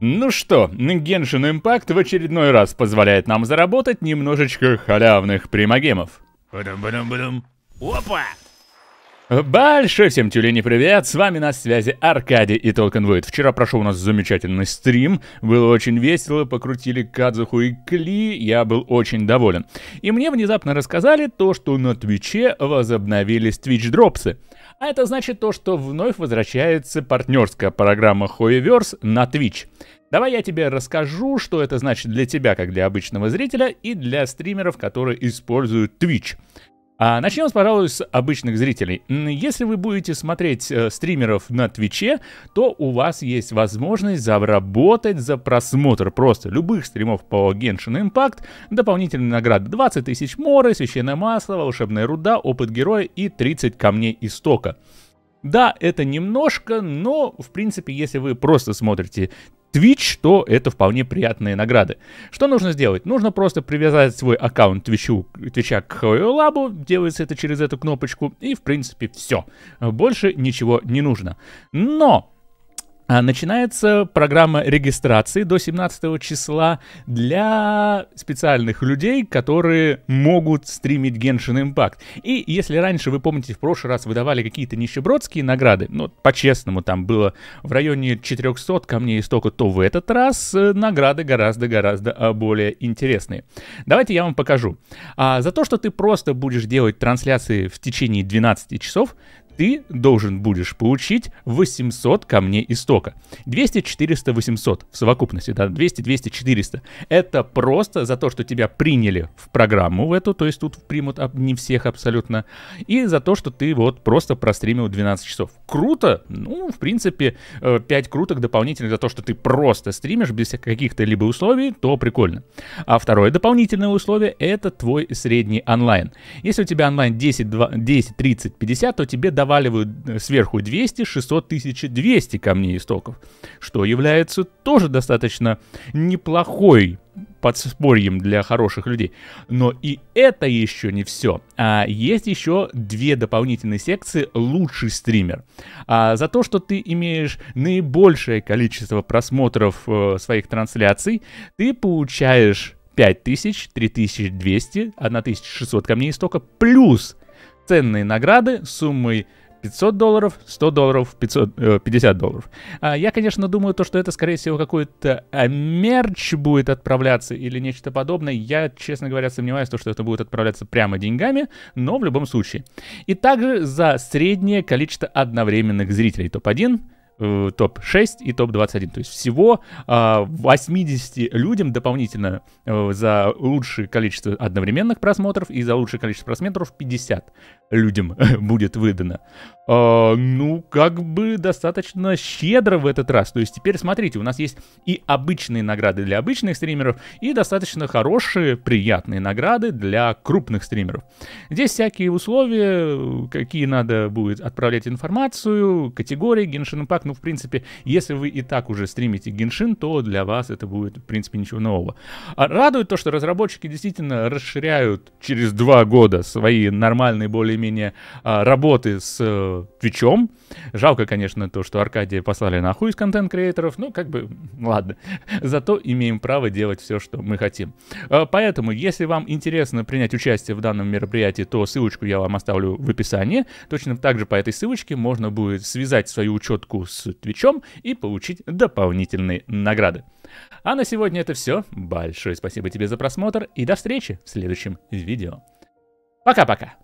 Ну что, Genshin Impact в очередной раз позволяет нам заработать немножечко халявных примагемов. Опа! Большой всем тюлени привет, с вами на связи Аркадий и Толкен Войд. Вчера прошел у нас замечательный стрим, было очень весело, покрутили Кадзуху и Кли, я был очень доволен. И мне внезапно рассказали то, что на Твиче возобновились Twitch дропсы. А это значит то, что вновь возвращается партнерская программа Hoiverse на Twitch. Давай я тебе расскажу, что это значит для тебя, как для обычного зрителя, и для стримеров, которые используют Twitch. А начнем, пожалуй, с обычных зрителей. Если вы будете смотреть э, стримеров на Твиче, то у вас есть возможность заработать за просмотр просто любых стримов по Genshin Impact, дополнительные награды 20 тысяч моры, священное масло, волшебная руда, опыт героя и 30 камней истока. Да, это немножко, но, в принципе, если вы просто смотрите Twitch, то это вполне приятные награды. Что нужно сделать? Нужно просто привязать свой аккаунт Twitch, Twitch к HoyoLab, делается это через эту кнопочку, и, в принципе, все. Больше ничего не нужно. Но а начинается программа регистрации до 17 числа для специальных людей, которые могут стримить Genshin Impact. И если раньше, вы помните, в прошлый раз выдавали какие-то нищебродские награды, ну, по-честному, там было в районе 400 камней и столько, то в этот раз э, награды гораздо-гораздо а, более интересные. Давайте я вам покажу. А за то, что ты просто будешь делать трансляции в течение 12 часов, ты должен будешь получить 800 камней истока. 200, 400, 800 в совокупности, да, 200, 200, 400. Это просто за то, что тебя приняли в программу в эту, то есть тут примут не всех абсолютно, и за то, что ты вот просто простримил 12 часов. Круто? Ну, в принципе, 5 э, круток дополнительных за то, что ты просто стримишь без каких-то либо условий, то прикольно. А второе дополнительное условие — это твой средний онлайн. Если у тебя онлайн 10, 20, 10 30, 50, то тебе давно заваливают э, сверху 200, 600 тысяч 200 камней истоков, что является тоже достаточно неплохой подспорьем для хороших людей. Но и это еще не все. А есть еще две дополнительные секции «Лучший стример». А за то, что ты имеешь наибольшее количество просмотров э, своих трансляций, ты получаешь 5000, 3200, 1600 камней истока, плюс ценные награды суммой 500 долларов, 100 долларов, 500, 50 э, долларов. А, я, конечно, думаю, то, что это, скорее всего, какой-то а, мерч будет отправляться или нечто подобное. Я, честно говоря, сомневаюсь, то, что это будет отправляться прямо деньгами, но в любом случае. И также за среднее количество одновременных зрителей. Топ-1 Э, топ-6 и топ-21. То есть всего э, а, 80 людям дополнительно э, за лучшее количество одновременных просмотров и за лучшее количество просмотров 50 людям будет выдано. А, ну, как бы достаточно щедро в этот раз. То есть теперь смотрите, у нас есть и обычные награды для обычных стримеров, и достаточно хорошие, приятные награды для крупных стримеров. Здесь всякие условия, э, какие надо будет отправлять информацию, категории, Genshin Impact ну, в принципе, если вы и так уже стримите Геншин, то для вас это будет, в принципе, ничего нового. А, радует то, что разработчики действительно расширяют через два года свои нормальные более-менее а, работы с а, Твичом. Жалко, конечно, то, что Аркадия послали нахуй из контент-креаторов. Ну, как бы, ладно. Зато имеем право делать все, что мы хотим. А, поэтому, если вам интересно принять участие в данном мероприятии, то ссылочку я вам оставлю в описании. Точно так же по этой ссылочке можно будет связать свою учетку с с Твичом и получить дополнительные награды. А на сегодня это все. Большое спасибо тебе за просмотр и до встречи в следующем видео. Пока-пока.